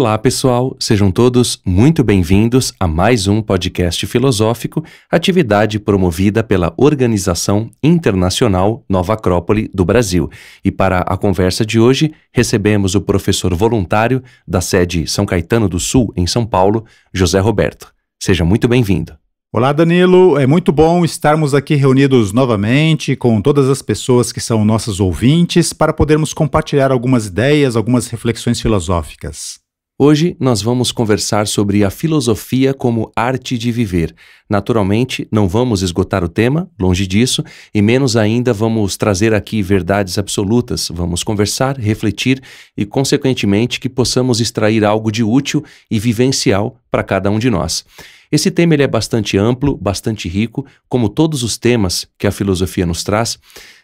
Olá, pessoal, sejam todos muito bem-vindos a mais um podcast filosófico, atividade promovida pela Organização Internacional Nova Acrópole do Brasil. E para a conversa de hoje, recebemos o professor voluntário da sede São Caetano do Sul, em São Paulo, José Roberto. Seja muito bem-vindo. Olá, Danilo. É muito bom estarmos aqui reunidos novamente com todas as pessoas que são nossas ouvintes para podermos compartilhar algumas ideias, algumas reflexões filosóficas. Hoje nós vamos conversar sobre a filosofia como arte de viver. Naturalmente, não vamos esgotar o tema, longe disso, e menos ainda vamos trazer aqui verdades absolutas. Vamos conversar, refletir e, consequentemente, que possamos extrair algo de útil e vivencial para cada um de nós. Esse tema ele é bastante amplo, bastante rico, como todos os temas que a filosofia nos traz.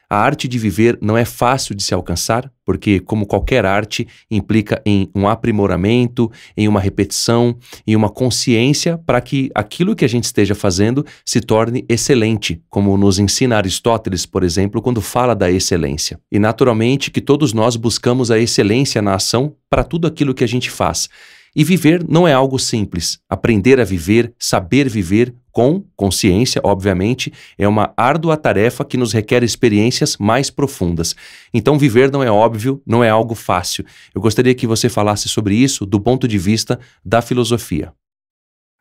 A arte de viver não é fácil de se alcançar, porque, como qualquer arte, implica em um aprimoramento, em uma repetição, em uma consciência para que aquilo que a gente esteja fazendo se torne excelente, como nos ensina Aristóteles, por exemplo, quando fala da excelência. E, naturalmente, que todos nós buscamos a excelência na ação para tudo aquilo que a gente faz. E viver não é algo simples. Aprender a viver, saber viver, com consciência, obviamente, é uma árdua tarefa que nos requer experiências mais profundas. Então, viver não é óbvio, não é algo fácil. Eu gostaria que você falasse sobre isso do ponto de vista da filosofia.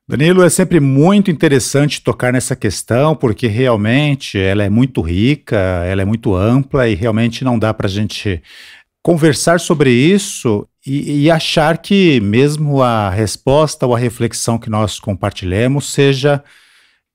Danilo, é sempre muito interessante tocar nessa questão, porque realmente ela é muito rica, ela é muito ampla e realmente não dá para a gente conversar sobre isso e, e, achar que mesmo a resposta ou a reflexão que nós compartilhamos seja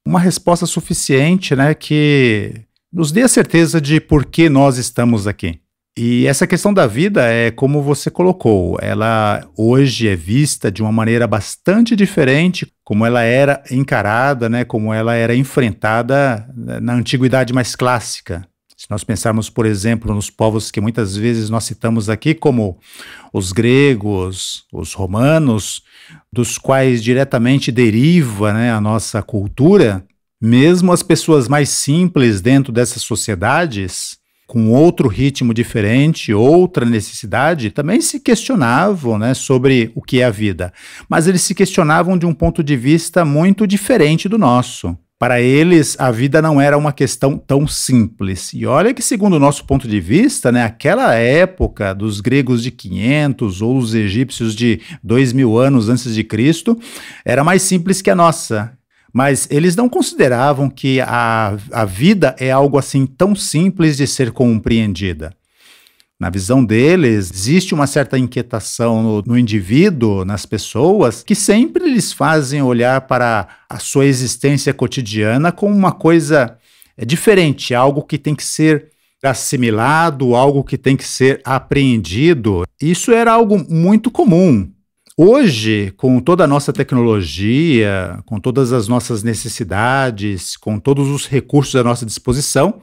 uma resposta suficiente, né, que nos dê a certeza de por que nós estamos aqui. E essa questão da vida é como você colocou, ela hoje é vista de uma maneira bastante diferente como ela era encarada, né, como ela era enfrentada na antiguidade mais clássica. Se nós pensarmos, por exemplo, nos povos que muitas vezes nós citamos aqui, como os gregos, os romanos, dos quais diretamente deriva né, a nossa cultura, mesmo as pessoas mais simples dentro dessas sociedades, com outro ritmo diferente, outra necessidade, também se questionavam né, sobre o que é a vida. Mas eles se questionavam de um ponto de vista muito diferente do nosso. Para eles, a vida não era uma questão tão simples. E olha que, segundo o nosso ponto de vista, né, aquela época dos gregos de 500 ou os egípcios de 2 mil anos antes de Cristo era mais simples que a nossa mas eles não consideravam que a, a vida é algo assim tão simples de ser compreendida. Na visão deles, existe uma certa inquietação no, no, indivíduo, nas pessoas, que sempre lhes fazem olhar para a sua existência cotidiana como uma coisa é, diferente, algo que tem que ser assimilado, algo que tem que ser apreendido. Isso era algo muito comum. Hoje, com toda a nossa tecnologia, com todas as nossas necessidades, com todos os recursos à nossa disposição,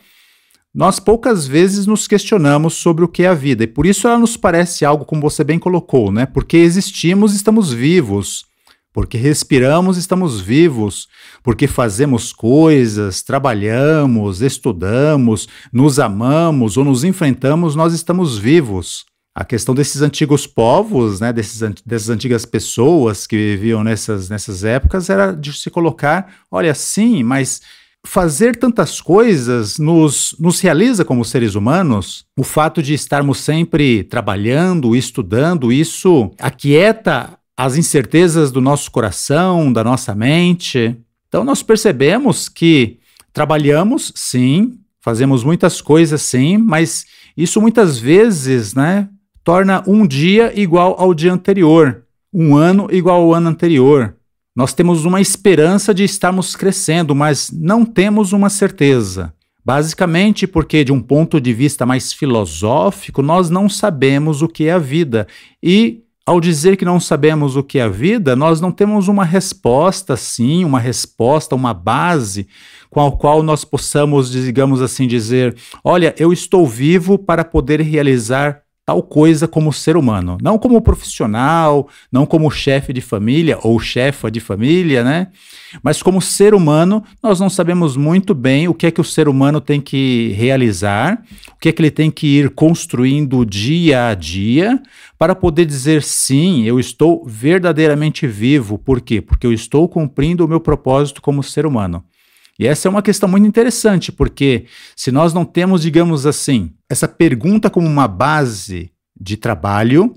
nós poucas vezes nos questionamos sobre o que é a vida, e por isso ela nos parece algo, como você bem colocou, né? Porque existimos, estamos vivos. Porque respiramos, estamos vivos. Porque fazemos coisas, trabalhamos, estudamos, nos amamos ou nos enfrentamos, nós estamos vivos. A questão desses antigos povos, né, desses, dessas antigas pessoas que viviam nessas, nessas épocas, era de se colocar: olha, sim, mas fazer tantas coisas nos, nos realiza como seres humanos. O fato de estarmos sempre trabalhando, estudando, isso aquieta as incertezas do nosso coração, da nossa mente. Então, nós percebemos que trabalhamos, sim, fazemos muitas coisas, sim, mas isso muitas vezes né, torna um dia igual ao dia anterior, um ano igual ao ano anterior. Nós temos uma esperança de estarmos crescendo, mas não temos uma certeza. Basicamente porque, de um ponto de vista mais filosófico, nós não sabemos o que é a vida. E, ao dizer que não sabemos o que é a vida, nós não temos uma resposta, sim, uma resposta, uma base com a qual nós possamos, digamos assim, dizer: olha, eu estou vivo para poder realizar tal coisa como ser humano, não como profissional, não como chefe de família ou chefa de família, né? Mas como ser humano, nós não sabemos muito bem o que é que o ser humano tem que realizar, o que é que ele tem que ir construindo dia a dia para poder dizer sim, eu estou verdadeiramente vivo. Por quê? Porque eu estou cumprindo o meu propósito como ser humano. E essa é uma questão muito interessante, porque se nós não temos, digamos assim, essa pergunta como uma base de trabalho,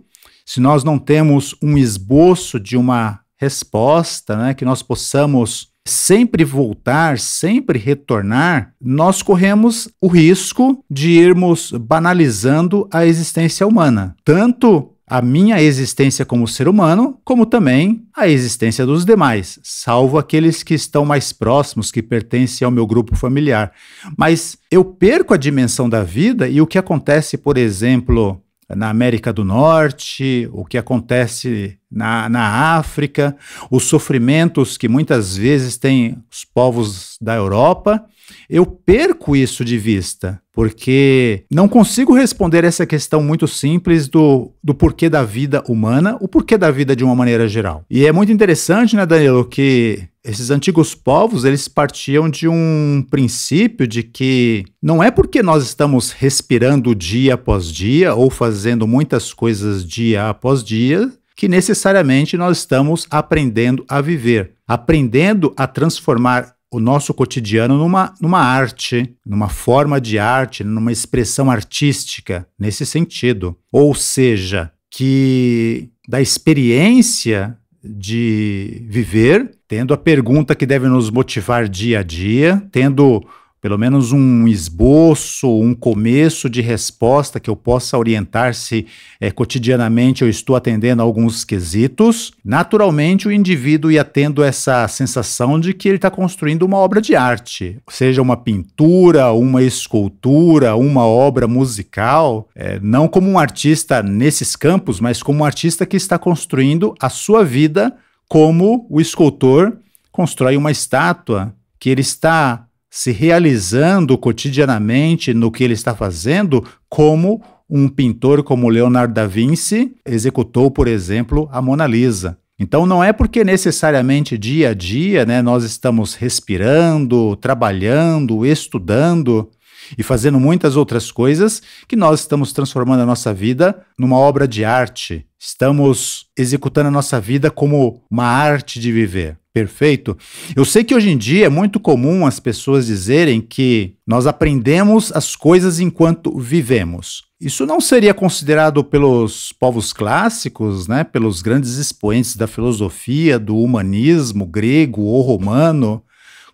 se nós não temos um esboço de uma resposta, né, que nós possamos sempre voltar, sempre retornar, nós corremos o risco de irmos banalizando a existência humana, tanto a minha existência como ser humano, como também a existência dos demais, salvo aqueles que estão mais próximos, que pertencem ao meu grupo familiar. Mas eu perco a dimensão da vida e o que acontece, por exemplo, na América do Norte, o que acontece na, na África, os sofrimentos que muitas vezes têm os povos da Europa eu perco isso de vista, porque não consigo responder essa questão muito simples do, do porquê da vida humana, o porquê da vida de uma maneira geral. E é muito interessante, né, Danilo, que esses antigos povos, eles partiam de um princípio de que não é porque nós estamos respirando dia após dia ou fazendo muitas coisas dia após dia que necessariamente nós estamos aprendendo a viver, aprendendo a transformar o nosso cotidiano numa, numa arte, numa forma de arte, numa expressão artística, nesse sentido. Ou seja, que da experiência de viver, tendo a pergunta que deve nos motivar dia a dia, tendo pelo menos um esboço, um começo de resposta que eu possa orientar se é, cotidianamente eu estou atendendo a alguns quesitos, naturalmente o indivíduo ia tendo essa sensação de que ele está construindo uma obra de arte, seja uma pintura, uma escultura, uma obra musical, é, não como um artista nesses campos, mas como um artista que está construindo a sua vida como o escultor constrói uma estátua que ele está se realizando cotidianamente no que ele está fazendo, como um pintor como Leonardo da Vinci executou, por exemplo, a Mona Lisa. Então não é porque necessariamente dia a dia, né, nós estamos respirando, trabalhando, estudando e fazendo muitas outras coisas que nós estamos transformando a nossa vida numa obra de arte. Estamos executando a nossa vida como uma arte de viver. Perfeito. Eu sei que hoje em dia é muito comum as pessoas dizerem que nós aprendemos as coisas enquanto vivemos. Isso não seria considerado pelos povos clássicos, né, pelos grandes expoentes da filosofia, do humanismo grego ou romano,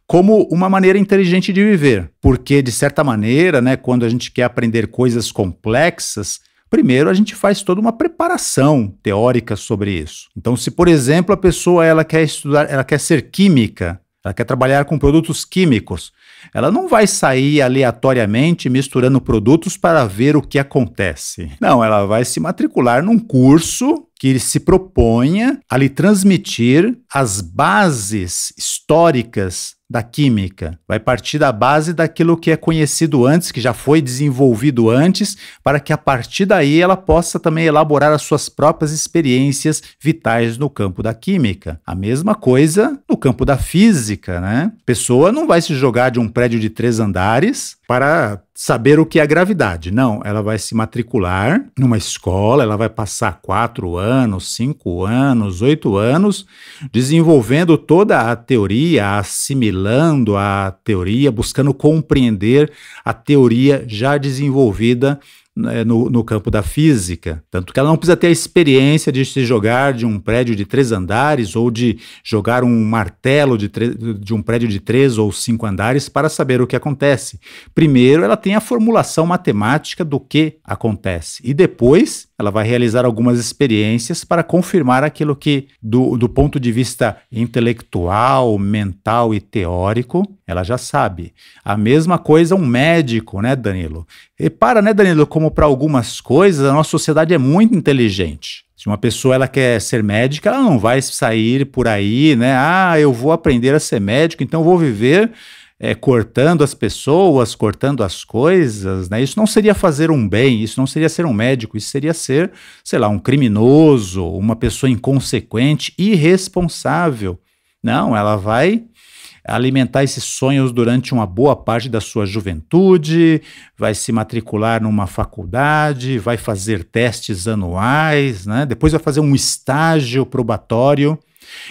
como uma maneira inteligente de viver, porque de certa maneira, né, quando a gente quer aprender coisas complexas, Primeiro, a gente faz toda uma preparação teórica sobre isso. Então, se por exemplo a pessoa ela quer estudar, ela quer ser química, ela quer trabalhar com produtos químicos, ela não vai sair aleatoriamente misturando produtos para ver o que acontece. Não, ela vai se matricular num curso que se proponha a lhe transmitir as bases históricas da química, vai partir da base daquilo que é conhecido antes, que já foi desenvolvido antes, para que a partir daí ela possa também elaborar as suas próprias experiências vitais no campo da química. A mesma coisa no campo da física, né? Pessoa não vai se jogar de um prédio de três andares para saber o que é gravidade. Não, ela vai se matricular numa escola, ela vai passar quatro anos, cinco anos, oito anos, desenvolvendo toda a teoria, assimilando a teoria, buscando compreender a teoria já desenvolvida né, no, no, campo da física. Tanto que ela não precisa ter a experiência de se jogar de um prédio de três andares ou de jogar um martelo de, de um prédio de três ou cinco andares para saber o que acontece. Primeiro, ela tem a formulação matemática do que acontece. E depois, ela vai realizar algumas experiências para confirmar aquilo que, do, do ponto de vista intelectual, mental e teórico, ela já sabe. A mesma coisa um médico, né, Danilo? Repara, né, Danilo, como como para algumas coisas, a nossa sociedade é muito inteligente. Se uma pessoa ela quer ser médica, ela não vai sair por aí, né? Ah, eu vou aprender a ser médico, então vou viver é, cortando as pessoas, cortando as coisas, né? Isso não seria fazer um bem, isso não seria ser um médico, isso seria ser, sei lá, um criminoso, uma pessoa inconsequente, irresponsável. Não, ela vai alimentar esses sonhos durante uma boa parte da sua juventude, vai se matricular numa faculdade, vai fazer testes anuais, né? depois vai fazer um estágio probatório.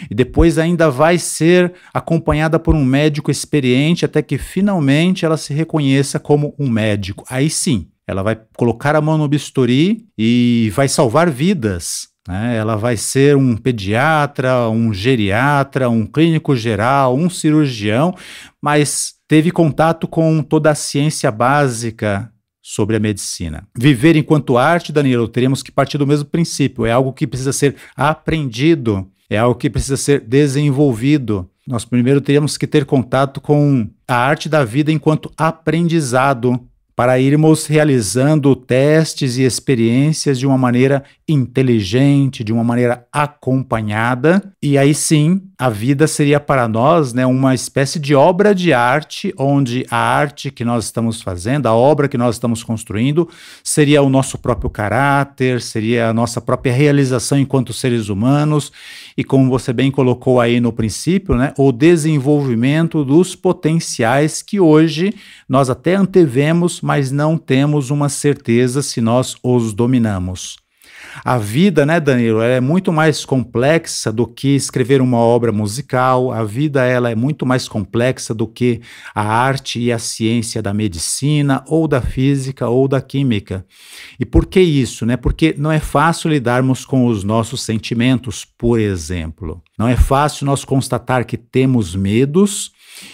E depois ainda vai ser acompanhada por um médico experiente até que finalmente ela se reconheça como um médico. Aí sim, ela vai colocar a mão no bisturi e vai salvar vidas. Né? Ela vai ser um pediatra, um geriatra, um clínico geral, um cirurgião, mas teve contato com toda a ciência básica sobre a medicina. Viver enquanto arte, Danilo, teremos que partir do mesmo princípio. É algo que precisa ser aprendido, é algo que precisa ser desenvolvido. Nós primeiro teríamos que ter contato com a arte da vida enquanto aprendizado para irmos realizando testes e experiências de uma maneira inteligente, de uma maneira acompanhada, e aí sim a vida seria para nós né, uma espécie de obra de arte, onde a arte que nós estamos fazendo, a obra que nós estamos construindo, seria o nosso próprio caráter, seria a nossa própria realização enquanto seres humanos, e como você bem colocou aí no princípio, né, o desenvolvimento dos potenciais que hoje nós até antevemos, mas não temos uma certeza se nós os dominamos. A vida, né, Danilo, é muito mais complexa do que escrever uma obra musical. A vida ela é muito mais complexa do que a arte e a ciência da medicina ou da física ou da química. E por que isso, né? Porque não é fácil lidarmos com os nossos sentimentos, por exemplo. Não é fácil nós constatar que temos medos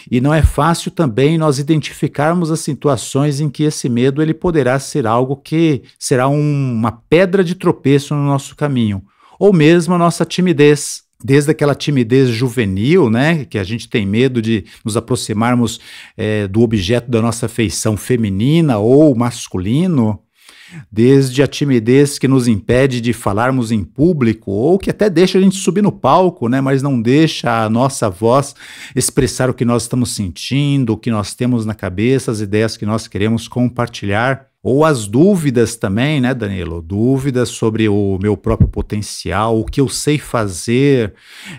e não é fácil também nós identificarmos as situações em que esse medo ele poderá ser algo que será um, uma pedra de tropeço no nosso caminho, ou mesmo a nossa timidez. Desde aquela timidez juvenil, né, que a gente tem medo de nos aproximarmos é, do objeto da nossa afeição feminina ou masculino, desde a timidez que nos impede de falarmos em público ou que até deixa a gente subir no palco, né, mas não deixa a nossa voz expressar o que nós estamos sentindo, o que nós temos na cabeça, as ideias que nós queremos compartilhar. Ou as dúvidas também, né, Danilo? Dúvidas sobre o meu próprio potencial, o que eu sei fazer,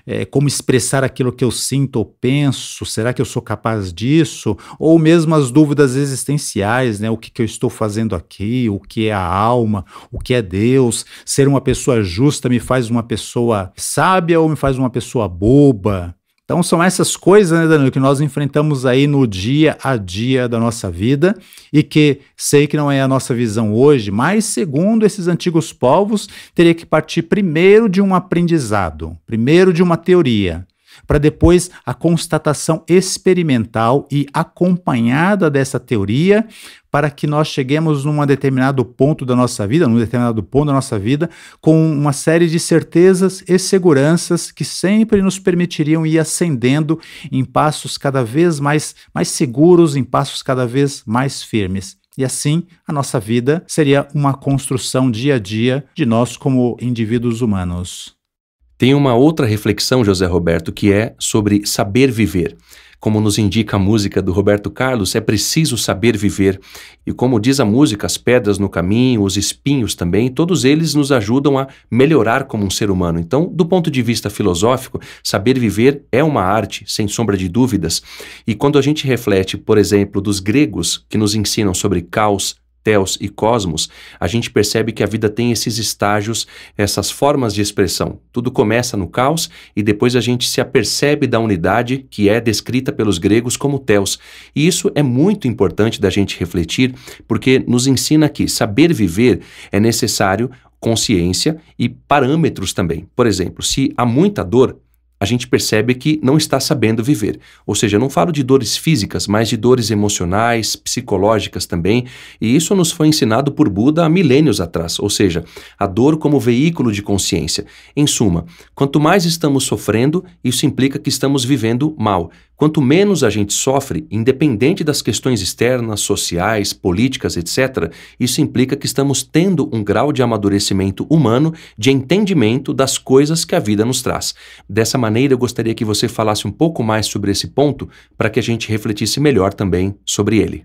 é, como expressar aquilo que eu sinto ou penso, será que eu sou capaz disso? Ou mesmo as dúvidas existenciais, né? O que, que eu estou fazendo aqui, o que é a alma, o que é Deus? Ser uma pessoa justa me faz uma pessoa sábia ou me faz uma pessoa boba? Então são essas coisas, né, Danilo, que nós enfrentamos aí no dia a dia da nossa vida e que sei que não é a nossa visão hoje, mas segundo esses antigos povos, teria que partir primeiro de um aprendizado, primeiro de uma teoria, para depois a constatação experimental e acompanhada dessa teoria para que nós cheguemos num determinado ponto da nossa vida, num determinado ponto da nossa vida, com uma série de certezas e seguranças que sempre nos permitiriam ir ascendendo em passos cada vez mais, mais seguros, em passos cada vez mais firmes. E assim, a nossa vida seria uma construção dia a dia de nós como indivíduos humanos. Tem uma outra reflexão, José Roberto, que é sobre saber viver. Como nos indica a música do Roberto Carlos, é preciso saber viver. E como diz a música, as pedras no caminho, os espinhos também, todos eles nos ajudam a melhorar como um ser humano. Então, do ponto de vista filosófico, saber viver é uma arte, sem sombra de dúvidas. E quando a gente reflete, por exemplo, dos gregos que nos ensinam sobre caos, Theos e Cosmos, a gente percebe que a vida tem esses estágios, essas formas de expressão. Tudo começa no caos e depois a gente se apercebe da unidade que é descrita pelos gregos como Theos. E isso é muito importante da gente refletir, porque nos ensina que saber viver é necessário consciência e parâmetros também. Por exemplo, se há muita dor, a gente percebe que não está sabendo viver. Ou seja, não falo de dores físicas, mas de dores emocionais, psicológicas também, e isso nos foi ensinado por Buda há milênios atrás, ou seja, a dor como veículo de consciência. Em suma, quanto mais estamos sofrendo, isso implica que estamos vivendo mal. Quanto menos a gente sofre, independente das questões externas, sociais, políticas, etc., isso implica que estamos tendo um grau de amadurecimento humano, de entendimento das coisas que a vida nos traz. Dessa maneira, eu gostaria que você falasse um pouco mais sobre esse ponto para que a gente refletisse melhor também sobre ele.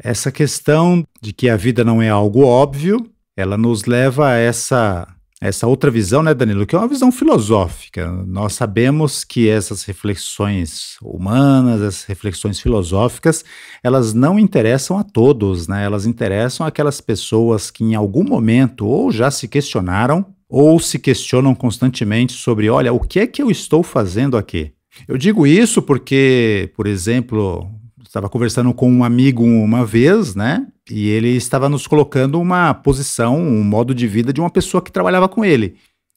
Essa questão de que a vida não é algo óbvio, ela nos leva a essa essa outra visão, né, Danilo, que é uma visão filosófica. Nós sabemos que essas reflexões humanas, essas reflexões filosóficas, elas não interessam a todos, né? Elas interessam aquelas pessoas que em algum momento ou já se questionaram ou se questionam constantemente sobre, olha, o que é que eu estou fazendo aqui? Eu digo isso porque, por exemplo, estava conversando com um amigo uma vez, né? E ele estava nos colocando uma posição, um modo de vida de uma pessoa que trabalhava com ele.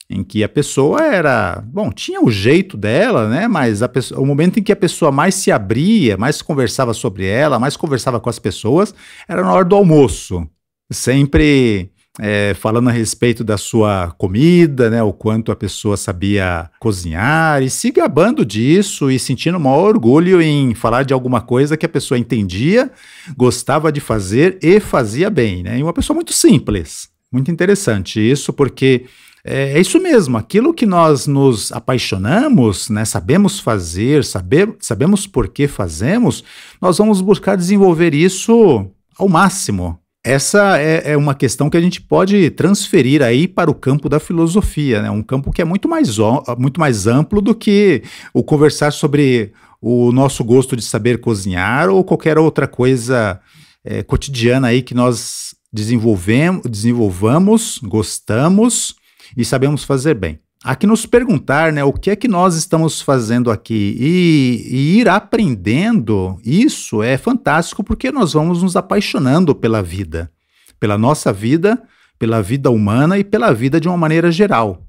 Em que a pessoa era. Bom, tinha o jeito dela, né? Mas pessoa, o momento em que a pessoa mais se abria, mais conversava sobre ela, mais conversava com as pessoas, era na hora do almoço. Sempre é, falando a respeito da sua comida, né, o quanto a pessoa sabia cozinhar e se gabando disso e sentindo o maior orgulho em falar de alguma coisa que a pessoa entendia, gostava de fazer e fazia bem. Né? E uma pessoa muito simples. Muito interessante isso, porque é, é isso mesmo, aquilo que nós nos apaixonamos, né, sabemos fazer, saber, sabemos por que fazemos, nós vamos buscar desenvolver isso ao máximo. Essa é, é, uma questão que a gente pode transferir aí para o campo da filosofia, né? um campo que é muito mais, muito mais amplo do que o conversar sobre o nosso gosto de saber cozinhar ou qualquer outra coisa é, cotidiana aí que nós desenvolvemos, desenvolvamos, gostamos e sabemos fazer bem a que nos perguntar né, o que é que nós estamos fazendo aqui e, e, ir aprendendo isso é fantástico porque nós vamos nos apaixonando pela vida, pela nossa vida, pela vida humana e pela vida de uma maneira geral.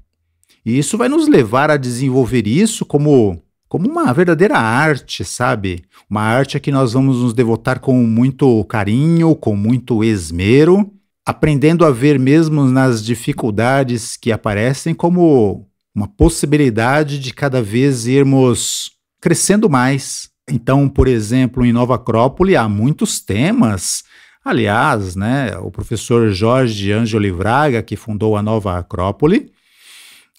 E isso vai nos levar a desenvolver isso como, como uma verdadeira arte, sabe? Uma arte a que nós vamos nos devotar com muito carinho, com muito esmero aprendendo a ver mesmo nas dificuldades que aparecem como uma possibilidade de cada vez irmos crescendo mais. Então, por exemplo, em Nova Acrópole há muitos temas. Aliás, né, o professor Jorge Ângelo Livraga, que fundou a Nova Acrópole,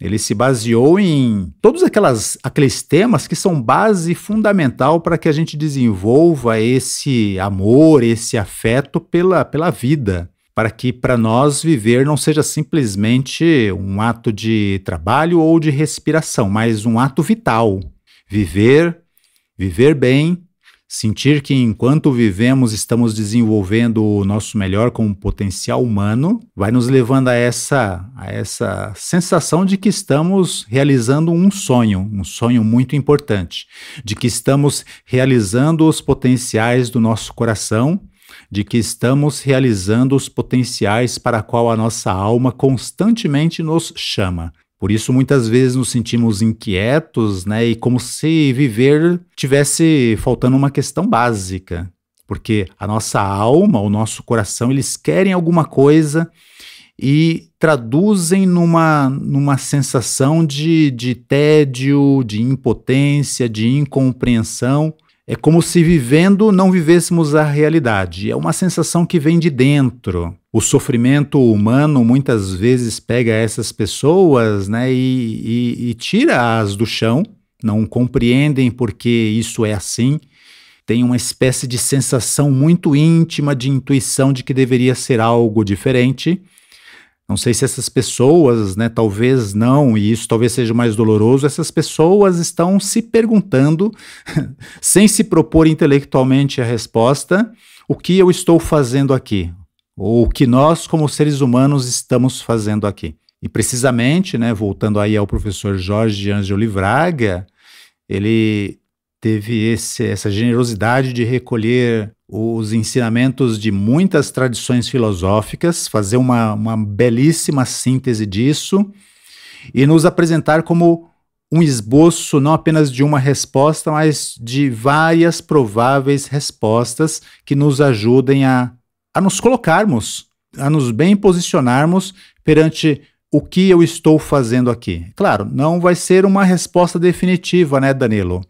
ele se baseou em todos aquelas, aqueles temas que são base fundamental para que a gente desenvolva esse amor, esse afeto pela, pela vida para que para nós viver não seja simplesmente um ato de trabalho ou de respiração, mas um ato vital. Viver, viver bem, sentir que enquanto vivemos estamos desenvolvendo o nosso melhor com o potencial humano, vai nos levando a essa a essa sensação de que estamos realizando um sonho, um sonho muito importante, de que estamos realizando os potenciais do nosso coração de que estamos realizando os potenciais para qual a nossa alma constantemente nos chama. Por isso, muitas vezes nos sentimos inquietos, né? E como se viver tivesse faltando uma questão básica. Porque a nossa alma, o nosso coração, eles querem alguma coisa e traduzem numa, numa sensação de, de tédio, de impotência, de incompreensão é como se vivendo não vivêssemos a realidade. É uma sensação que vem de dentro. O sofrimento humano muitas vezes pega essas pessoas né, e, e, e tira-as do chão, não compreendem porque isso é assim. Tem uma espécie de sensação muito íntima de intuição de que deveria ser algo diferente não sei se essas pessoas, né, talvez não, e isso talvez seja mais doloroso, essas pessoas estão se perguntando, sem se propor intelectualmente a resposta, o que eu estou fazendo aqui? Ou o que nós, como seres humanos, estamos fazendo aqui? E precisamente, né, voltando aí ao professor Jorge Angeli Livraga, ele teve esse, essa generosidade de recolher os ensinamentos de muitas tradições filosóficas, fazer uma, uma belíssima síntese disso e nos apresentar como um esboço não apenas de uma resposta, mas de várias prováveis respostas que nos ajudem a, a nos colocarmos, a nos bem posicionarmos perante o que eu estou fazendo aqui. Claro, não vai ser uma resposta definitiva, né, Danilo?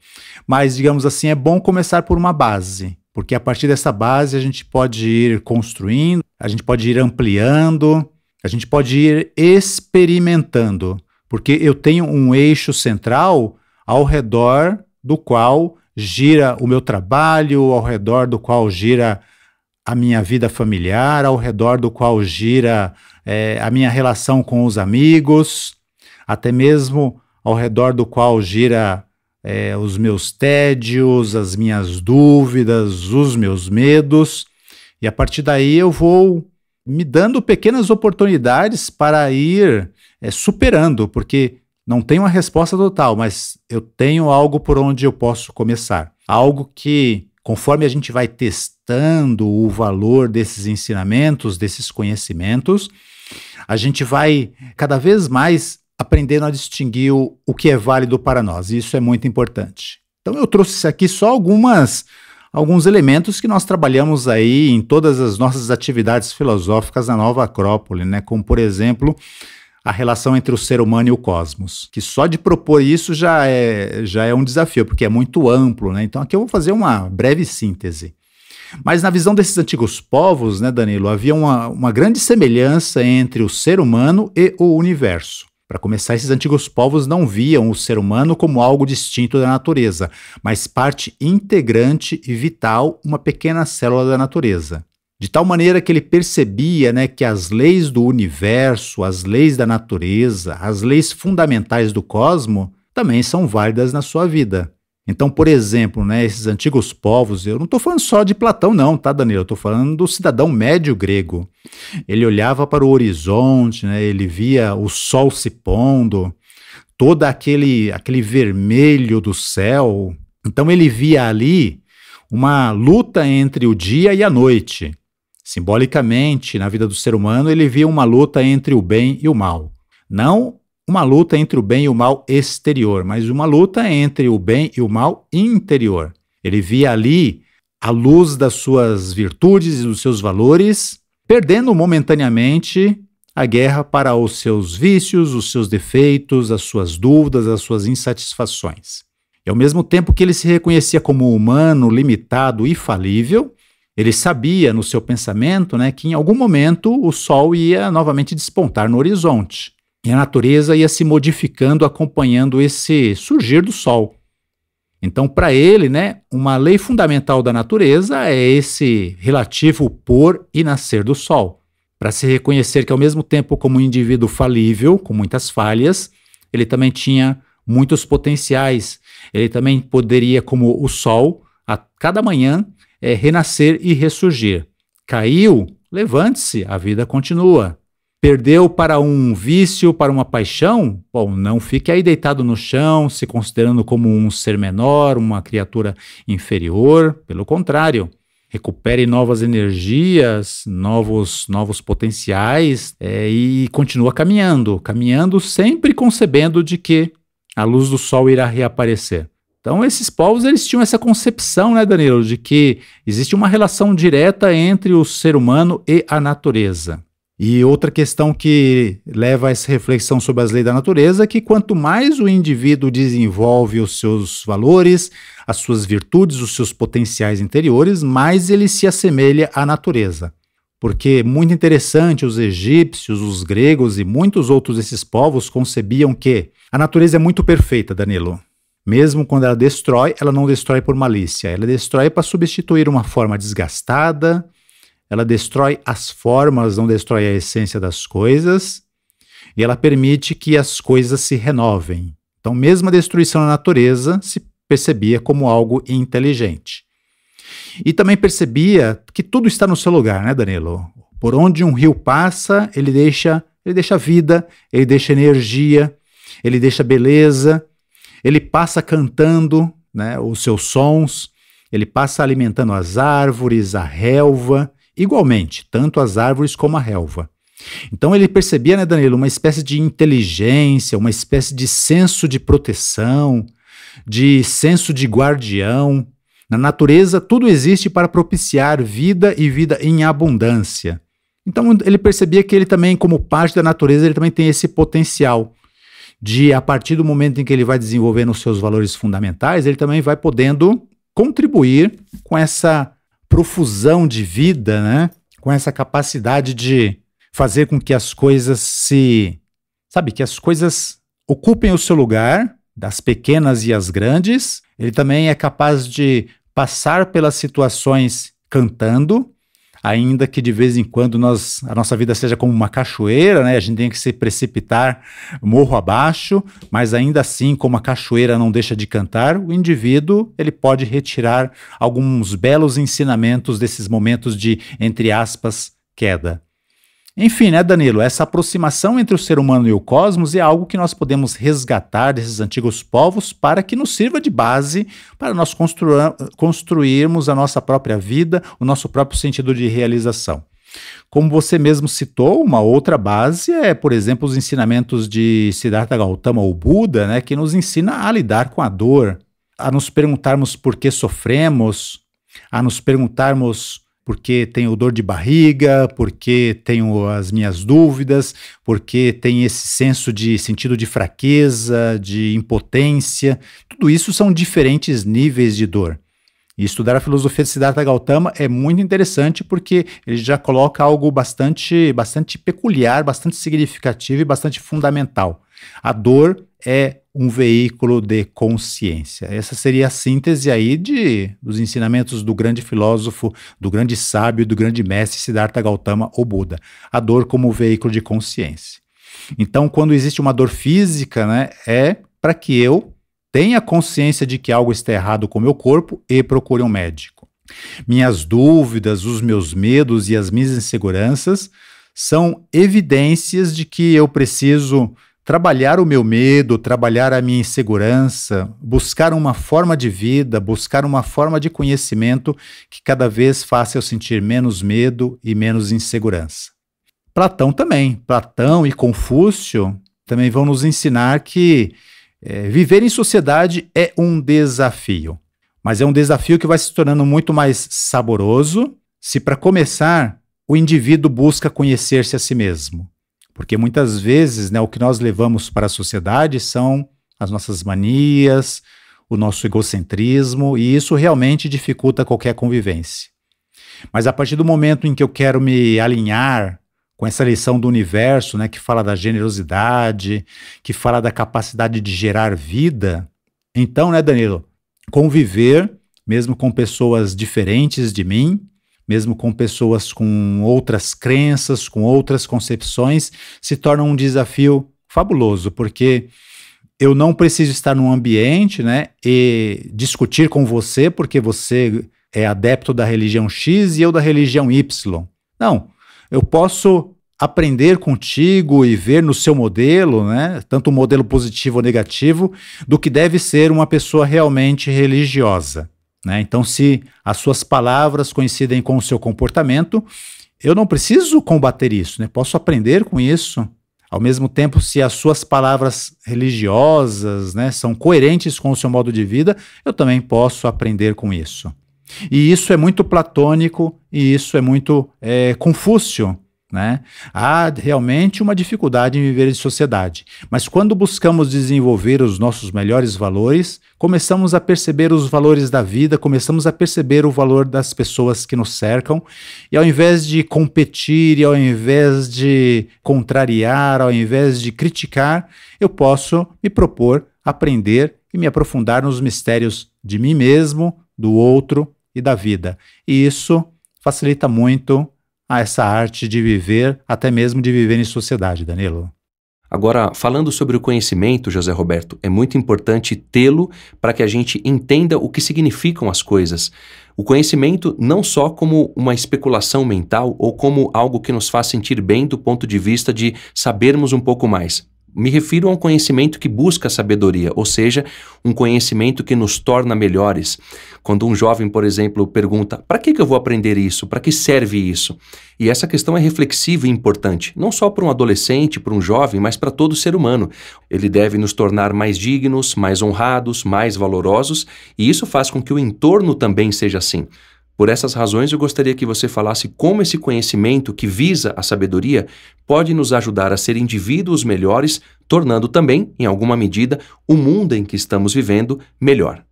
Mas, digamos assim, é bom começar por uma base porque a partir dessa base a gente pode ir construindo, a gente pode ir ampliando, a gente pode ir experimentando, porque eu tenho um eixo central ao redor do qual gira o meu trabalho, ao redor do qual gira a minha vida familiar, ao redor do qual gira é, a minha relação com os amigos, até mesmo ao redor do qual gira é, os meus tédios, as minhas dúvidas, os meus medos, e a partir daí eu vou me dando pequenas oportunidades para ir é, superando, porque não tenho uma resposta total, mas eu tenho algo por onde eu posso começar. Algo que, conforme a gente vai testando o valor desses ensinamentos, desses conhecimentos, a gente vai cada vez mais aprendendo a distinguir o, o que é válido para nós. E isso é muito importante. Então eu trouxe aqui só algumas alguns elementos que nós trabalhamos aí em todas as nossas atividades filosóficas na Nova Acrópole, né? Como por exemplo, a relação entre o ser humano e o cosmos. Que só de propor isso já é, já é um desafio, porque é muito amplo, né? Então aqui eu vou fazer uma breve síntese. Mas na visão desses antigos povos, né, Danilo, havia uma, uma grande semelhança entre o ser humano e o universo. Para começar, esses antigos povos não viam o ser humano como algo distinto da natureza, mas parte integrante e vital, uma pequena célula da natureza. De tal maneira que ele percebia né, que as leis do universo, as leis da natureza, as leis fundamentais do cosmo também são válidas na sua vida. Então, por exemplo, né, esses antigos povos, eu não estou falando só de Platão, não, tá, Danilo? Eu estou falando do cidadão médio grego. Ele olhava para o horizonte, né, ele via o sol se pondo, todo aquele, aquele vermelho do céu. Então, ele via ali uma luta entre o dia e a noite. Simbolicamente, na vida do ser humano, ele via uma luta entre o bem e o mal. Não uma luta entre o bem e o mal exterior, mas uma luta entre o bem e o mal interior. Ele via ali a luz das suas virtudes e dos seus valores, perdendo momentaneamente a guerra para os seus vícios, os seus defeitos, as suas dúvidas, as suas insatisfações. E ao mesmo tempo que ele se reconhecia como humano, limitado e falível, ele sabia no seu pensamento né, que em algum momento o sol ia novamente despontar no horizonte. E a natureza ia se modificando acompanhando esse surgir do sol. Então, para ele, né, uma lei fundamental da natureza é esse relativo pôr e nascer do sol. Para se reconhecer que, ao mesmo tempo, como um indivíduo falível, com muitas falhas, ele também tinha muitos potenciais. Ele também poderia, como o sol, a cada manhã é, renascer e ressurgir. Caiu, levante-se, a vida continua. Perdeu para um vício, para uma paixão? Bom, não fique aí deitado no chão, se considerando como um ser menor, uma criatura inferior. Pelo contrário, recupere novas energias, novos, novos potenciais é, e continua caminhando, caminhando sempre concebendo de que a luz do sol irá reaparecer. Então esses povos eles tinham essa concepção, né, Danilo, de que existe uma relação direta entre o ser humano e a natureza. E outra questão que leva a essa reflexão sobre as leis da natureza é que quanto mais o indivíduo desenvolve os seus valores, as suas virtudes, os seus potenciais interiores, mais ele se assemelha à natureza. Porque é muito interessante, os egípcios, os gregos e muitos outros desses povos concebiam que a natureza é muito perfeita, Danilo. Mesmo quando ela destrói, ela não destrói por malícia, ela destrói para substituir uma forma desgastada, ela destrói as formas, não destrói a essência das coisas, e ela permite que as coisas se renovem. Então, mesmo a destruição da natureza se percebia como algo inteligente. E também percebia que tudo está no seu lugar, né, Danilo? Por onde um rio passa, ele deixa, ele deixa vida, ele deixa energia, ele deixa beleza, ele passa cantando né, os seus sons, ele passa alimentando as árvores, a relva, igualmente, tanto as árvores como a relva. Então ele percebia, né, Danilo, uma espécie de inteligência, uma espécie de senso de proteção, de senso de guardião. Na natureza, tudo existe para propiciar vida e vida em abundância. Então ele percebia que ele também, como parte da natureza, ele também tem esse potencial de, a partir do momento em que ele vai desenvolvendo os seus valores fundamentais, ele também vai podendo contribuir com essa profusão de vida, né? Com essa capacidade de fazer com que as coisas se. Sabe, que as coisas ocupem o seu lugar, das pequenas e as grandes. Ele também é capaz de passar pelas situações cantando, ainda que de vez em quando nós, a nossa vida seja como uma cachoeira, né? A gente tem que se precipitar morro abaixo, mas ainda assim, como a cachoeira não deixa de cantar, o indivíduo ele pode retirar alguns belos ensinamentos desses momentos de entre aspas queda. Enfim, né, Danilo? Essa aproximação entre o ser humano e o cosmos é algo que nós podemos resgatar desses antigos povos para que nos sirva de base para nós constru construirmos a nossa própria vida, o nosso próprio sentido de realização. Como você mesmo citou, uma outra base é, por exemplo, os ensinamentos de Siddhartha Gautama ou Buda, né, que nos ensina a lidar com a dor, a nos perguntarmos por que sofremos, a nos perguntarmos porque tenho dor de barriga, porque tenho as minhas dúvidas, porque tem esse senso de sentido de fraqueza, de impotência. Tudo isso são diferentes níveis de dor. E estudar a filosofia de Siddhartha Gautama é muito interessante porque ele já coloca algo bastante, bastante peculiar, bastante significativo e bastante fundamental. A dor é um veículo de consciência. Essa seria a síntese aí de dos ensinamentos do grande filósofo, do grande sábio, do grande mestre Siddhartha Gautama, o Buda. A dor como veículo de consciência. Então, quando existe uma dor física, né, é para que eu tenha consciência de que algo está errado com o meu corpo e procure um médico. Minhas dúvidas, os meus medos e as minhas inseguranças são evidências de que eu preciso Trabalhar o meu medo, trabalhar a minha insegurança, buscar uma forma de vida, buscar uma forma de conhecimento que cada vez faça eu sentir menos medo e menos insegurança. Platão também. Platão e Confúcio também vão nos ensinar que é, viver em sociedade é um desafio, mas é um desafio que vai se tornando muito mais saboroso se, para começar, o indivíduo busca conhecer-se a si mesmo. Porque muitas vezes né, o que nós levamos para a sociedade são as nossas manias, o nosso egocentrismo, e isso realmente dificulta qualquer convivência. Mas a partir do momento em que eu quero me alinhar com essa lição do universo, né, que fala da generosidade, que fala da capacidade de gerar vida, então, né, Danilo, conviver mesmo com pessoas diferentes de mim, mesmo com pessoas com outras crenças, com outras concepções, se torna um desafio fabuloso, porque eu não preciso estar num ambiente, né, e discutir com você porque você é adepto da religião X e eu da religião Y. Não, eu posso aprender contigo e ver no seu modelo, né, tanto o modelo positivo ou negativo, do que deve ser uma pessoa realmente religiosa. Né? Então, se as suas palavras coincidem com o seu comportamento, eu não preciso combater isso, né? posso aprender com isso. Ao mesmo tempo, se as suas palavras religiosas né, são coerentes com o seu modo de vida, eu também posso aprender com isso. E isso é muito platônico e isso é muito é, Confúcio. Né? Há realmente uma dificuldade em viver em sociedade, mas quando buscamos desenvolver os nossos melhores valores, começamos a perceber os valores da vida, começamos a perceber o valor das pessoas que nos cercam, e ao invés de competir, e ao invés de contrariar, ao invés de criticar, eu posso me propor aprender e me aprofundar nos mistérios de mim mesmo, do outro e da vida. E isso facilita muito a essa arte de viver, até mesmo de viver em sociedade, Danilo. Agora, falando sobre o conhecimento, José Roberto, é muito importante tê-lo para que a gente entenda o que significam as coisas. O conhecimento não só como uma especulação mental ou como algo que nos faz sentir bem do ponto de vista de sabermos um pouco mais, me refiro a um conhecimento que busca sabedoria, ou seja, um conhecimento que nos torna melhores. Quando um jovem, por exemplo, pergunta: para que, que eu vou aprender isso? Para que serve isso? E essa questão é reflexiva e importante, não só para um adolescente, para um jovem, mas para todo ser humano. Ele deve nos tornar mais dignos, mais honrados, mais valorosos, e isso faz com que o entorno também seja assim. Por essas razões, eu gostaria que você falasse como esse conhecimento, que visa a sabedoria, pode nos ajudar a ser indivíduos melhores, tornando também, em alguma medida, o mundo em que estamos vivendo melhor.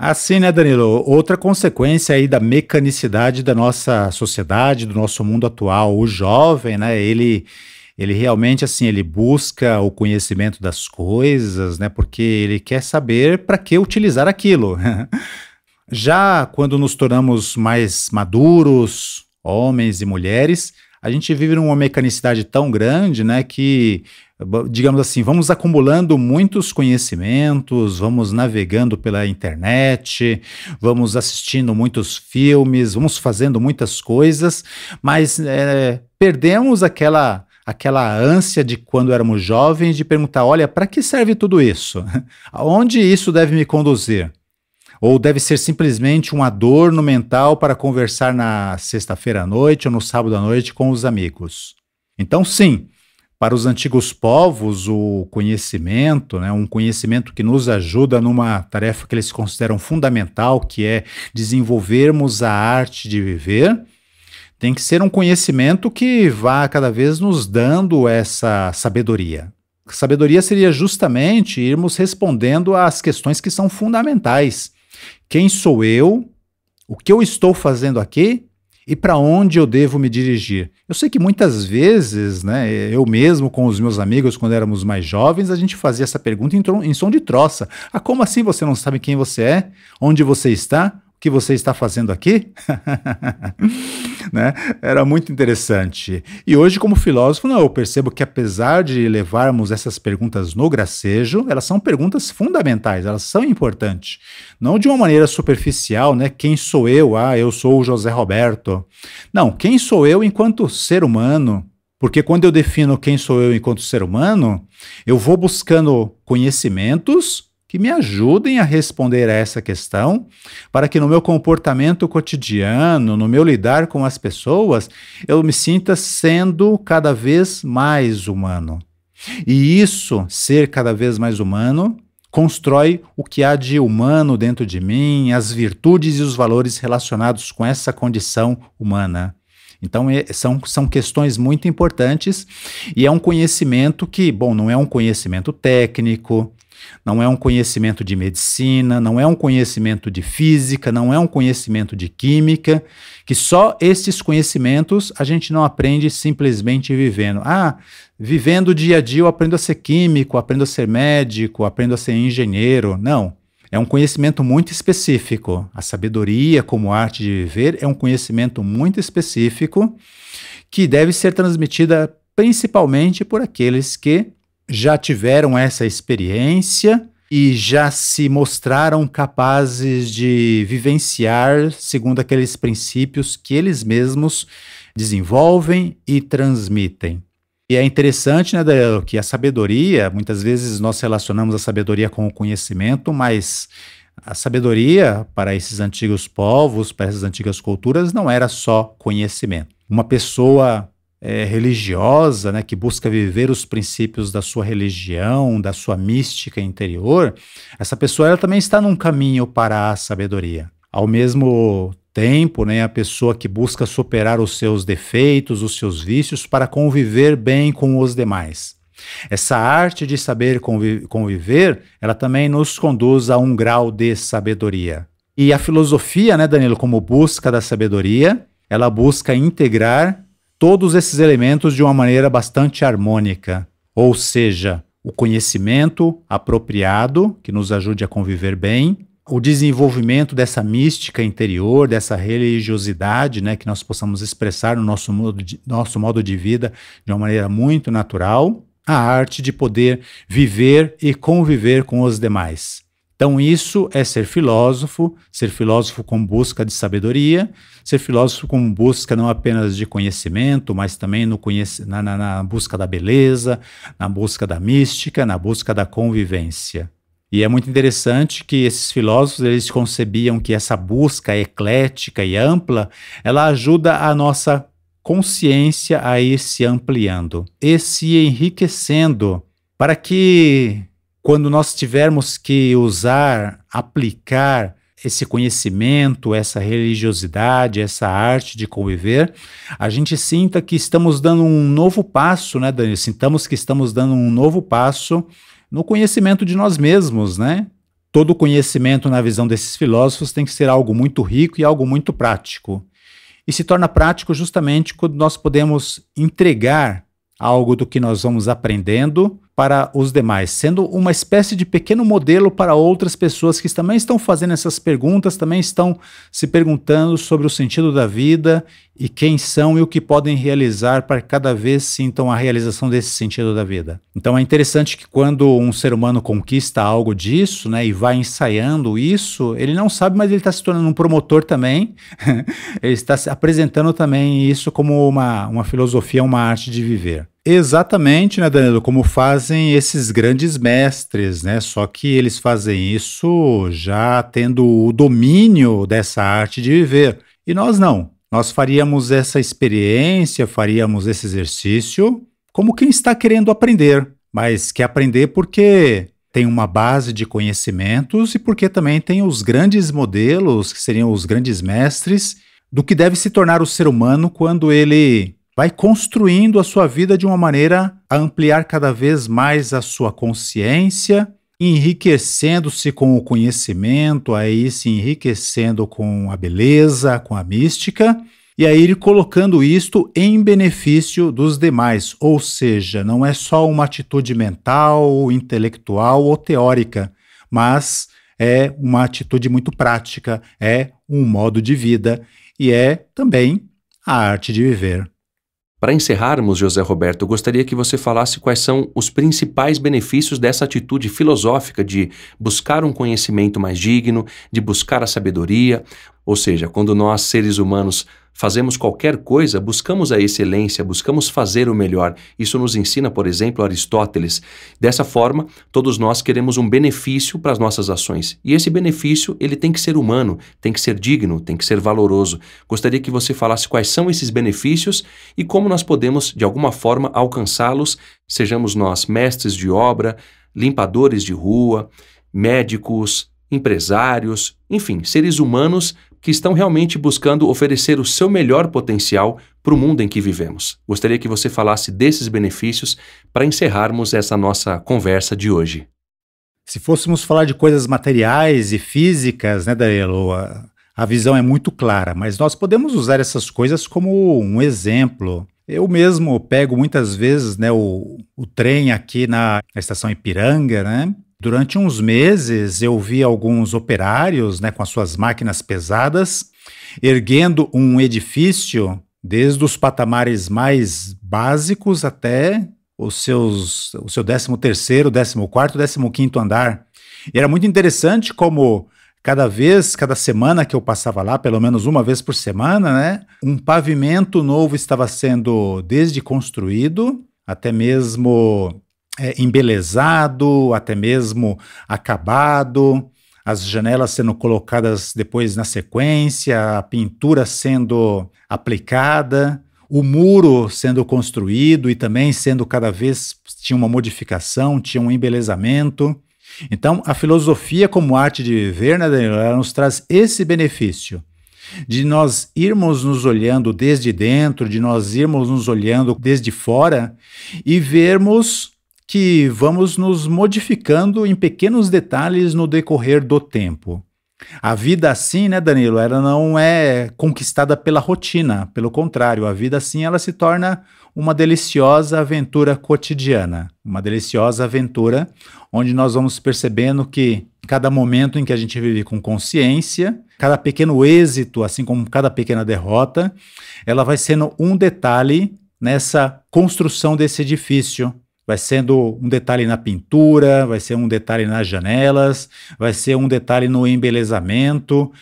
Assim, né, Danilo? Outra consequência aí da mecanicidade da nossa sociedade, do nosso mundo atual, o jovem, né, ele ele realmente assim, ele busca o conhecimento das coisas, né, porque ele quer saber para que utilizar aquilo. Já quando nos tornamos mais maduros, homens e mulheres, a gente vive numa mecanicidade tão grande, né, que digamos assim, vamos acumulando muitos conhecimentos, vamos navegando pela internet, vamos assistindo muitos filmes, vamos fazendo muitas coisas, mas é, perdemos aquela aquela ânsia de quando éramos jovens de perguntar, olha, para que serve tudo isso? Aonde isso deve me conduzir? Ou deve ser simplesmente um adorno mental para conversar na sexta-feira à noite ou no sábado à noite com os amigos? Então, sim, para os antigos povos, o conhecimento, né, um conhecimento que nos ajuda numa tarefa que eles consideram fundamental, que é desenvolvermos a arte de viver, tem que ser um conhecimento que vá cada vez nos dando essa sabedoria. Sabedoria seria justamente irmos respondendo às questões que são fundamentais quem sou eu, o que eu estou fazendo aqui e para onde eu devo me dirigir. Eu sei que muitas vezes, né, eu mesmo com os meus amigos, quando éramos mais jovens, a gente fazia essa pergunta em, em som de troça. Ah, como assim você não sabe quem você é, onde você está, o que você está fazendo aqui? né? Era muito interessante. E hoje, como filósofo, não, eu percebo que apesar de levarmos essas perguntas no gracejo, elas são perguntas fundamentais, elas são importantes. Não de uma maneira superficial, né? Quem sou eu? Ah, eu sou o José Roberto. Não, quem sou eu enquanto ser humano? Porque quando eu defino quem sou eu enquanto ser humano, eu vou buscando conhecimentos que me ajudem a responder a essa questão, para que no meu comportamento cotidiano, no meu lidar com as pessoas, eu me sinta sendo cada vez mais humano. E isso, ser cada vez mais humano, constrói o que há de humano dentro de mim, as virtudes e os valores relacionados com essa condição humana. Então, são, são questões muito importantes e é um conhecimento que, bom, não é um conhecimento técnico, não é um conhecimento de medicina, não é um conhecimento de física, não é um conhecimento de química, que só esses conhecimentos a gente não aprende simplesmente vivendo. Ah, vivendo o dia a dia eu aprendo a ser químico, aprendo a ser médico, aprendo a ser engenheiro. Não. É um conhecimento muito específico. A sabedoria como arte de viver é um conhecimento muito específico que deve ser transmitida principalmente por aqueles que já tiveram essa experiência e já se mostraram capazes de vivenciar segundo aqueles princípios que eles mesmos desenvolvem e transmitem. E é interessante, né, Daniel, que a sabedoria, muitas vezes nós relacionamos a sabedoria com o conhecimento, mas a sabedoria para esses antigos povos, para essas antigas culturas, não era só conhecimento. Uma pessoa é, religiosa, né, que busca viver os princípios da sua religião, da sua mística interior, essa pessoa ela também está num caminho para a sabedoria. Ao mesmo tempo, né, a pessoa que busca superar os seus defeitos, os seus vícios, para conviver bem com os demais. Essa arte de saber conviver, ela também nos conduz a um grau de sabedoria. E a filosofia, né, Danilo, como busca da sabedoria, ela busca integrar todos esses elementos de uma maneira bastante harmônica, ou seja, o conhecimento apropriado que nos ajude a conviver bem, o desenvolvimento dessa mística interior, dessa religiosidade, né, que nós possamos expressar no nosso modo de, nosso modo de vida de uma maneira muito natural, a arte de poder viver e conviver com os demais. Então, isso é ser filósofo, ser filósofo com busca de sabedoria, ser filósofo com busca não apenas de conhecimento, mas também no na, na, na busca da beleza, na busca da mística, na busca da convivência. E é muito interessante que esses filósofos eles concebiam que essa busca eclética e ampla, ela ajuda a nossa consciência a ir se ampliando e se enriquecendo, para que quando nós tivermos que usar, aplicar esse conhecimento, essa religiosidade, essa arte de conviver, a gente sinta que estamos dando um novo passo, né, Daniel? Sintamos que estamos dando um novo passo no conhecimento de nós mesmos, né? Todo conhecimento, na visão desses filósofos, tem que ser algo muito rico e algo muito prático. E se torna prático justamente quando nós podemos entregar algo do que nós vamos aprendendo para os demais, sendo uma espécie de pequeno modelo para outras pessoas que também estão fazendo essas perguntas, também estão se perguntando sobre o sentido da vida e quem são e o que podem realizar para que cada vez sintam a realização desse sentido da vida. Então é interessante que quando um ser humano conquista algo disso, né, e vai ensaiando isso, ele não sabe, mas ele está se tornando um promotor também, ele está apresentando também isso como uma, uma filosofia, uma arte de viver. Exatamente, né, Danilo? Como fazem esses grandes mestres, né? Só que eles fazem isso já tendo o domínio dessa arte de viver. E nós não. Nós faríamos essa experiência, faríamos esse exercício como quem está querendo aprender, mas quer aprender porque tem uma base de conhecimentos e porque também tem os grandes modelos, que seriam os grandes mestres, do que deve se tornar o ser humano quando ele vai construindo a sua vida de uma maneira a ampliar cada vez mais a sua consciência, enriquecendo-se com o conhecimento, aí se enriquecendo com a beleza, com a mística, e aí ele colocando isto em benefício dos demais, ou seja, não é só uma atitude mental, intelectual ou teórica, mas é uma atitude muito prática, é um modo de vida e é também a arte de viver. Para encerrarmos, José Roberto, gostaria que você falasse quais são os principais benefícios dessa atitude filosófica de buscar um conhecimento mais digno, de buscar a sabedoria. Ou seja, quando nós, seres humanos, fazemos qualquer coisa, buscamos a excelência, buscamos fazer o melhor. Isso nos ensina, por exemplo, Aristóteles. Dessa forma, todos nós queremos um benefício para as nossas ações. E esse benefício, ele tem que ser humano, tem que ser digno, tem que ser valoroso. Gostaria que você falasse quais são esses benefícios e como nós podemos, de alguma forma, alcançá-los, sejamos nós mestres de obra, limpadores de rua, médicos, empresários, enfim, seres humanos que estão realmente buscando oferecer o seu melhor potencial para o mundo em que vivemos. Gostaria que você falasse desses benefícios para encerrarmos essa nossa conversa de hoje. Se fôssemos falar de coisas materiais e físicas, né, Danielo, a, a visão é muito clara, mas nós podemos usar essas coisas como um exemplo. Eu mesmo pego muitas vezes né, o, o trem aqui na, na estação Ipiranga, né? Durante uns meses eu vi alguns operários, né, com as suas máquinas pesadas, erguendo um edifício desde os patamares mais básicos até os seus, o seu 13 terceiro, 14 quarto, 15 quinto andar. E era muito interessante como cada vez, cada semana que eu passava lá, pelo menos uma vez por semana, né, um pavimento novo estava sendo desde construído até mesmo é, embelezado, até mesmo acabado, as janelas sendo colocadas depois na sequência, a pintura sendo aplicada, o muro sendo construído e também sendo cada vez tinha uma modificação, tinha um embelezamento. Então, a filosofia como arte de viver, né, ela nos traz esse benefício de nós irmos nos olhando desde dentro, de nós irmos nos olhando desde fora e vermos que vamos nos modificando em pequenos detalhes no decorrer do tempo. A vida assim, né, Danilo, ela não é conquistada pela rotina, pelo contrário, a vida assim ela se torna uma deliciosa aventura cotidiana, uma deliciosa aventura onde nós vamos percebendo que cada momento em que a gente vive com consciência, cada pequeno êxito, assim como cada pequena derrota, ela vai sendo um detalhe nessa construção desse edifício Vai sendo um detalhe na pintura, vai ser um detalhe nas janelas, vai ser um detalhe no embelezamento.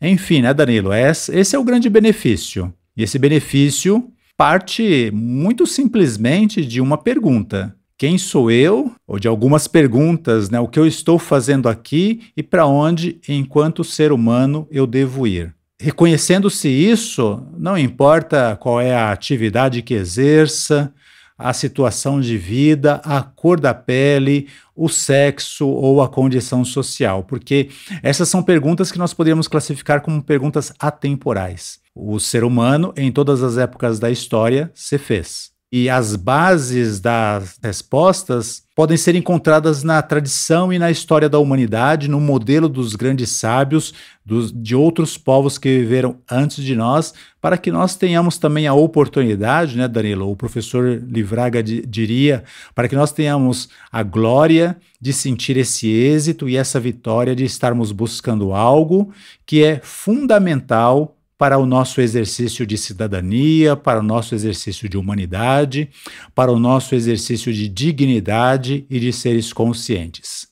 Enfim, né, Danilo? É esse é o grande benefício. E esse benefício parte muito simplesmente de uma pergunta. Quem sou eu? Ou de algumas perguntas, né? O que eu estou fazendo aqui e para onde, enquanto ser humano, eu devo ir? Reconhecendo-se isso, não importa qual é a atividade que exerça, a situação de vida, a cor da pele, o sexo ou a condição social? Porque essas são perguntas que nós poderíamos classificar como perguntas atemporais. O ser humano, em todas as épocas da história, se fez e as bases das respostas podem ser encontradas na tradição e na história da humanidade, no modelo dos grandes sábios dos, de outros povos que viveram antes de nós, para que nós tenhamos também a oportunidade, né, Danilo? O professor Livraga diria, para que nós tenhamos a glória de sentir esse êxito e essa vitória de estarmos buscando algo que é fundamental para o nosso exercício de cidadania, para o nosso exercício de humanidade, para o nosso exercício de dignidade e de seres conscientes.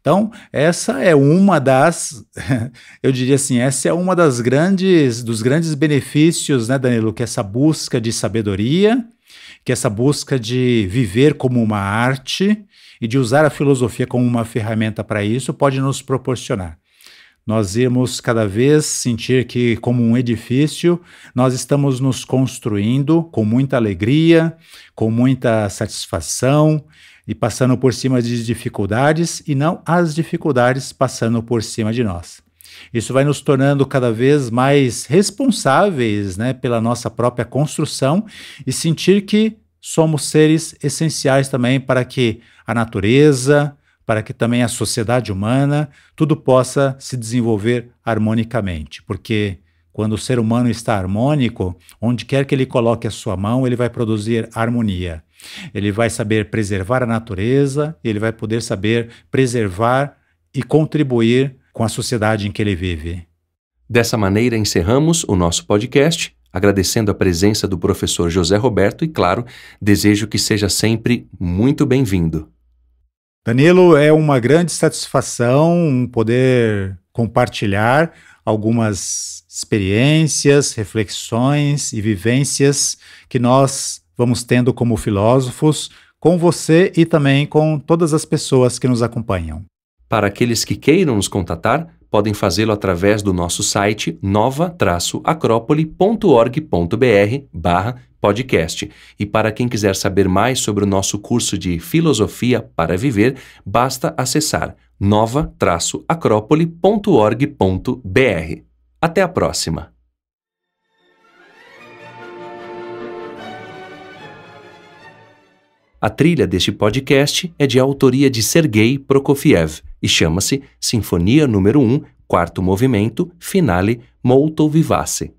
Então, essa é uma das, eu diria assim, essa é uma das grandes, dos grandes benefícios, né, Danilo, que essa busca de sabedoria, que essa busca de viver como uma arte e de usar a filosofia como uma ferramenta para isso pode nos proporcionar nós irmos cada vez sentir que, como um edifício, nós estamos nos construindo com muita alegria, com muita satisfação e passando por cima de dificuldades e não as dificuldades passando por cima de nós. Isso vai nos tornando cada vez mais responsáveis né, pela nossa própria construção e sentir que somos seres essenciais também para que a natureza, para que também a sociedade humana, tudo possa se desenvolver harmonicamente, porque quando o ser humano está harmônico, onde quer que ele coloque a sua mão, ele vai produzir harmonia. Ele vai saber preservar a natureza, ele vai poder saber preservar e contribuir com a sociedade em que ele vive. Dessa maneira, encerramos o nosso podcast, agradecendo a presença do professor José Roberto e, claro, desejo que seja sempre muito bem-vindo. Danilo, é uma grande satisfação poder compartilhar algumas experiências, reflexões e vivências que nós vamos tendo como filósofos com você e também com todas as pessoas que nos acompanham. Para aqueles que queiram nos contatar, podem fazê-lo através do nosso site nova-acrópole.org.br podcast. E para quem quiser saber mais sobre o nosso curso de Filosofia para Viver, basta acessar nova-acrópole.org.br. Até a próxima! A trilha deste podcast é de autoria de Sergei Prokofiev e chama-se Sinfonia número 1, quarto movimento, finale molto vivace.